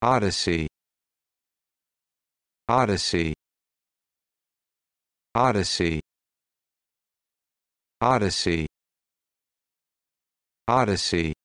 Odyssey Odyssey Odyssey Odyssey Odyssey